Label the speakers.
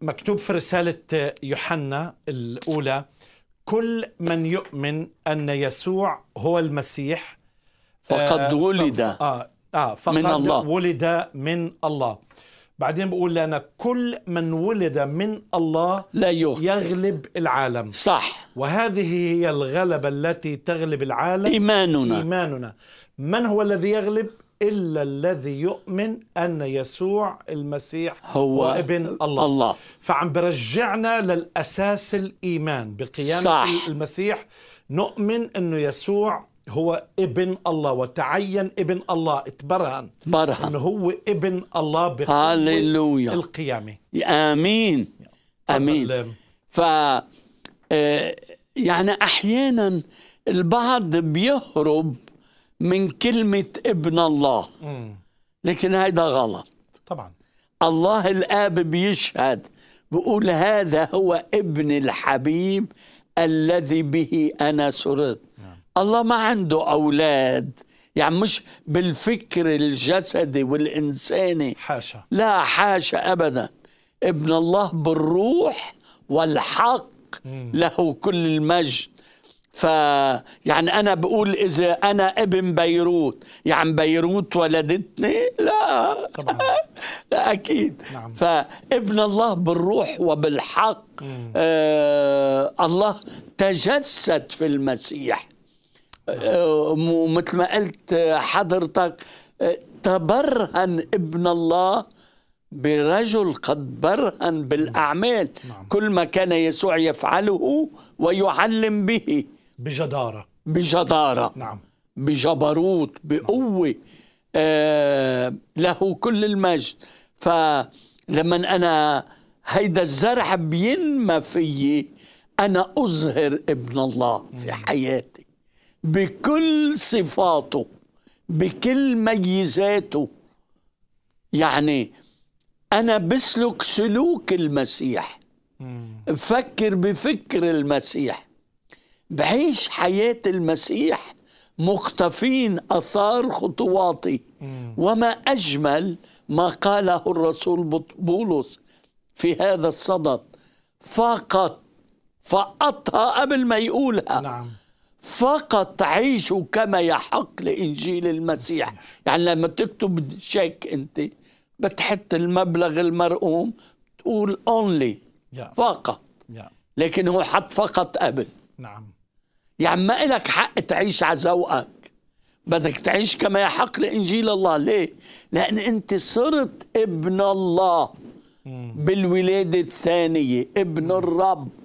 Speaker 1: مكتوب في رسالة يوحنا الأولى كل من يؤمن أن يسوع هو المسيح فقد آه، ولد آه آه فقد من الله. ولد من الله بعدين بقول لنا كل من ولد من الله لا يغلب, يغلب العالم صح وهذه هي الغلبة التي تغلب العالم إيماننا إيماننا من هو الذي يغلب إلا الذي يؤمن أن يسوع المسيح هو, ابن الله, الله. فعم برجعنا للأساس الإيمان بقيام صح. المسيح نؤمن أنه يسوع هو ابن الله وتعين ابن الله اتبرهن برهن انه هو ابن الله هللويا القيامه
Speaker 2: امين امين ف آه، يعني احيانا البعض بيهرب من كلمة ابن الله لكن هذا غلط طبعا الله الآب بيشهد بيقول هذا هو ابن الحبيب الذي به أنا سررت نعم. الله ما عنده أولاد يعني مش بالفكر الجسدي والإنساني حاشا لا حاشا أبدا ابن الله بالروح والحق له كل المجد فيعني أنا بقول إذا أنا ابن بيروت يعني بيروت ولدتني لا طبعا. لا أكيد نعم. فابن الله بالروح وبالحق آه الله تجسد في المسيح ومثل نعم. آه، ما قلت حضرتك آه، تبرهن ابن الله برجل قد برهن بالأعمال نعم. كل ما كان يسوع يفعله ويعلم به بجدارة بجدارة نعم بجبروت بقوة آه له كل المجد فلما أنا هيدا الزرع بينمى فيي أنا أظهر ابن الله في حياتي بكل صفاته بكل ميزاته يعني أنا بسلك سلوك المسيح بفكر بفكر المسيح بعيش حياة المسيح مقتفين أثار خطواتي وما أجمل ما قاله الرسول بولس في هذا الصدد فقط فقطها قبل ما يقولها نعم. فقط عيشوا كما يحق لإنجيل المسيح يعني لما تكتب شيك أنت بتحط المبلغ المرقوم تقول only yeah. فقط yeah. لكن هو حط فقط قبل نعم يا يعني عم ما إلك حق تعيش على ذوقك بدك تعيش كما يحق لإنجيل الله ليه؟ لأن أنت صرت ابن الله بالولادة الثانية ابن الرب